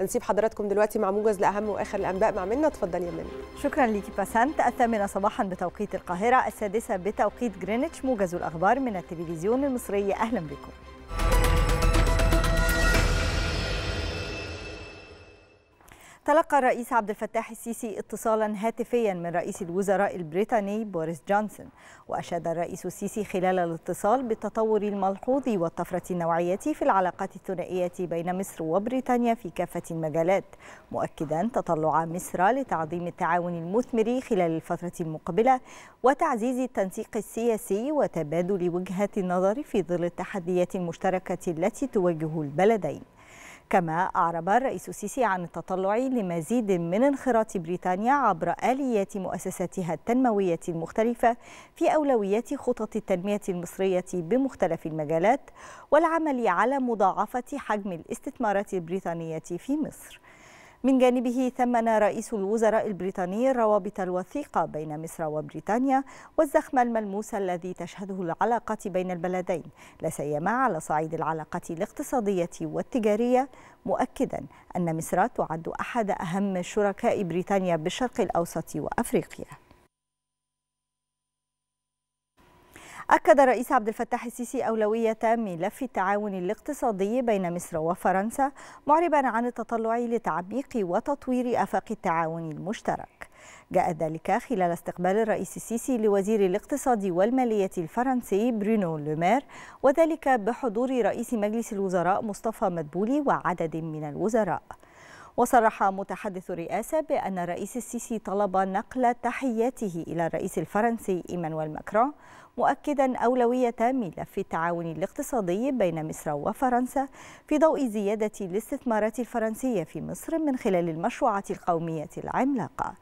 هنسيب حضراتكم دلوقتي مع موجز لاهم واخر الانباء مع منا اتفضلي يا منى شكرا ليكي باسنت الثامنه صباحا بتوقيت القاهره السادسه بتوقيت جرينتش موجز الاخبار من التلفزيون المصري اهلا بكم تلقى الرئيس عبد الفتاح السيسي اتصالا هاتفيا من رئيس الوزراء البريطاني بوريس جونسون وأشاد الرئيس السيسي خلال الاتصال بالتطور الملحوظ والطفرة النوعية في العلاقات الثنائية بين مصر وبريطانيا في كافة المجالات مؤكدا تطلع مصر لتعظيم التعاون المثمر خلال الفترة المقبلة وتعزيز التنسيق السياسي وتبادل وجهات النظر في ظل التحديات المشتركة التي تواجه البلدين كما أعرب الرئيس السيسي عن التطلع لمزيد من انخراط بريطانيا عبر آليات مؤسساتها التنموية المختلفة في أولويات خطط التنمية المصرية بمختلف المجالات والعمل على مضاعفة حجم الاستثمارات البريطانية في مصر من جانبه ثمن رئيس الوزراء البريطاني الروابط الوثيقة بين مصر وبريطانيا والزخم الملموس الذي تشهده العلاقة بين البلدين لا سيما على صعيد العلاقة الاقتصادية والتجارية مؤكدا أن مصر تعد أحد أهم شركاء بريطانيا بالشرق الأوسط وأفريقيا أكد الرئيس عبد الفتاح السيسي أولوية ملف التعاون الاقتصادي بين مصر وفرنسا معربا عن التطلع لتعميق وتطوير آفاق التعاون المشترك جاء ذلك خلال استقبال الرئيس السيسي لوزير الاقتصاد والمالية الفرنسي برونو لومير وذلك بحضور رئيس مجلس الوزراء مصطفى مدبولي وعدد من الوزراء وصرح متحدث الرئاسة بأن الرئيس السيسي طلب نقل تحياته إلى الرئيس الفرنسي إيمانويل ماكرون مؤكدا أولوية ملف التعاون الاقتصادي بين مصر وفرنسا في ضوء زيادة الاستثمارات الفرنسية في مصر من خلال المشروعات القومية العملاقة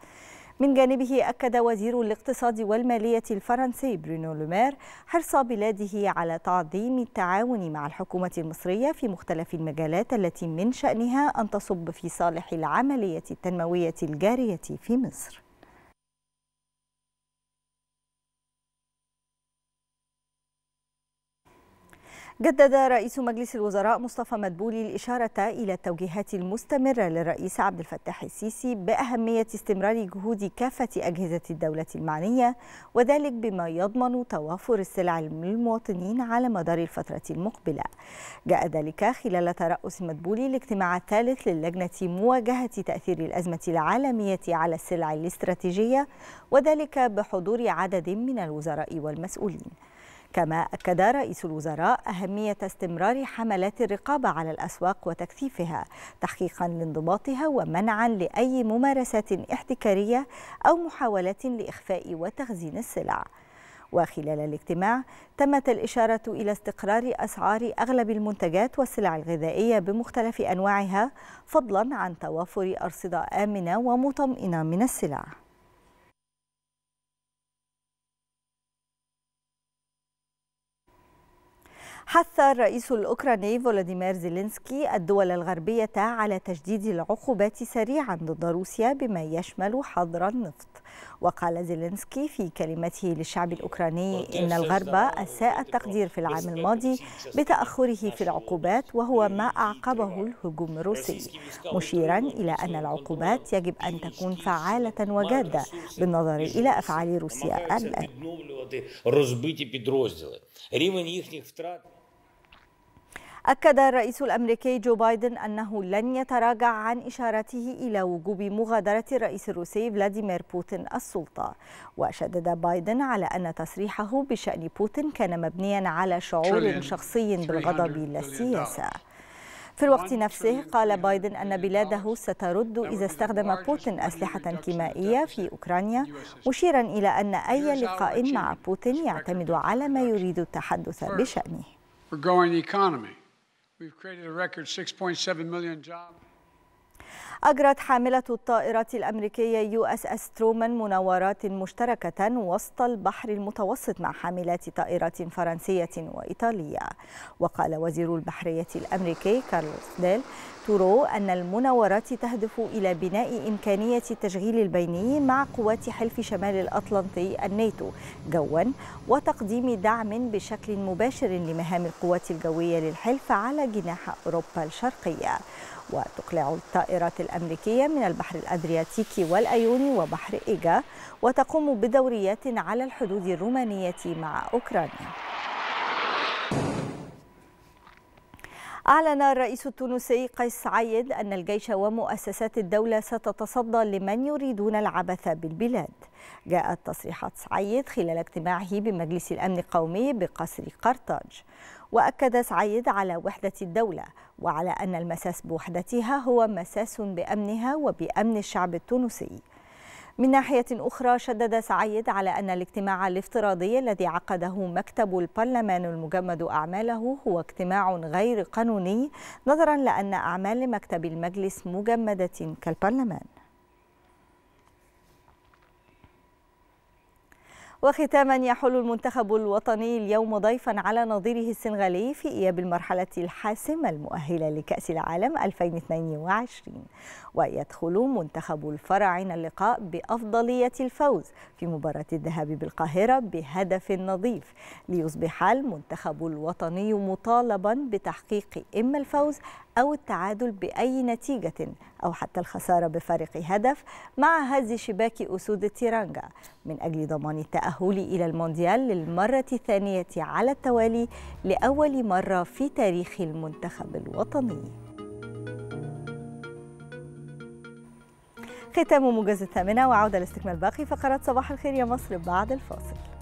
من جانبه أكد وزير الاقتصاد والمالية الفرنسي برونو لومير حرص بلاده على تعظيم التعاون مع الحكومة المصرية في مختلف المجالات التي من شأنها أن تصب في صالح العملية التنموية الجارية في مصر جدد رئيس مجلس الوزراء مصطفى مدبولي الإشارة إلى التوجيهات المستمرة للرئيس عبد الفتاح السيسي بأهمية استمرار جهود كافة أجهزة الدولة المعنية وذلك بما يضمن توافر السلع للمواطنين على مدار الفترة المقبلة جاء ذلك خلال ترأس مدبولي الاجتماع الثالث للجنة مواجهة تأثير الأزمة العالمية على السلع الاستراتيجية وذلك بحضور عدد من الوزراء والمسؤولين كما أكد رئيس الوزراء أهمية استمرار حملات الرقابة على الأسواق وتكثيفها تحقيقا لانضباطها ومنعا لأي ممارسات احتكارية أو محاولات لإخفاء وتخزين السلع وخلال الاجتماع تمت الإشارة إلى استقرار أسعار أغلب المنتجات والسلع الغذائية بمختلف أنواعها فضلا عن توافر أرصدة آمنة ومطمئنة من السلع حث الرئيس الأوكراني فولاديمير زيلينسكي الدول الغربية على تجديد العقوبات سريعا ضد روسيا بما يشمل حظر النفط وقال زيلينسكي في كلمته للشعب الأوكراني إن الغرب أساء التقدير في العام الماضي بتأخره في العقوبات وهو ما أعقبه الهجوم الروسي مشيرا إلى أن العقوبات يجب أن تكون فعالة وجادة بالنظر إلى أفعال روسيا الآن أكد الرئيس الأمريكي جو بايدن أنه لن يتراجع عن إشارته إلى وجوب مغادرة الرئيس الروسي فلاديمير بوتين السلطة وشدد بايدن على أن تصريحه بشأن بوتين كان مبنيا على شعور شخصي بالغضب لا السياسة في الوقت نفسه قال بايدن أن بلاده سترد إذا استخدم بوتين أسلحة كيمائية في أوكرانيا مشيرا إلى أن أي لقاء مع بوتين يعتمد على ما يريد التحدث بشأنه. We're going economy. We've created a record 6.7 million jobs. أجرت حاملة الطائرة الأمريكية يو اس اس ترومان مناورات مشتركة وسط البحر المتوسط مع حاملات طائرات فرنسية وإيطالية وقال وزير البحرية الأمريكي كارلوس ديل تورو أن المناورات تهدف إلى بناء إمكانية التشغيل البيني مع قوات حلف شمال الأطلنطي الناتو جوا وتقديم دعم بشكل مباشر لمهام القوات الجوية للحلف على جناح أوروبا الشرقية وتقلع الطائرات الأمريكية من البحر الأدرياتيكي والأيوني وبحر إيجا وتقوم بدوريات على الحدود الرومانية مع أوكرانيا أعلن الرئيس التونسي قيس سعيد أن الجيش ومؤسسات الدولة ستتصدى لمن يريدون العبث بالبلاد. جاءت تصريحات سعيد خلال اجتماعه بمجلس الأمن القومي بقصر قرطاج. وأكد سعيد على وحدة الدولة وعلى أن المساس بوحدتها هو مساس بأمنها وبأمن الشعب التونسي من ناحية أخرى شدد سعيد على أن الاجتماع الافتراضي الذي عقده مكتب البرلمان المجمد أعماله هو اجتماع غير قانوني نظرا لأن أعمال مكتب المجلس مجمدة كالبرلمان وختاما يحل المنتخب الوطني اليوم ضيفا على نظيره السنغالي في إياب المرحلة الحاسمة المؤهلة لكأس العالم 2022 ويدخل منتخب الفراعنة اللقاء بأفضلية الفوز في مباراة الذهاب بالقاهرة بهدف نظيف ليصبح المنتخب الوطني مطالبا بتحقيق إما الفوز أو التعادل بأي نتيجة أو حتى الخسارة بفارق هدف مع هز شباك أسود تيرانجا من أجل ضمان التأهل إلى المونديال للمرة الثانية على التوالي لأول مرة في تاريخ المنتخب الوطني ختام موجز الثامنة وعودة لاستكمال باقي فقرات صباح الخير يا مصر بعد الفاصل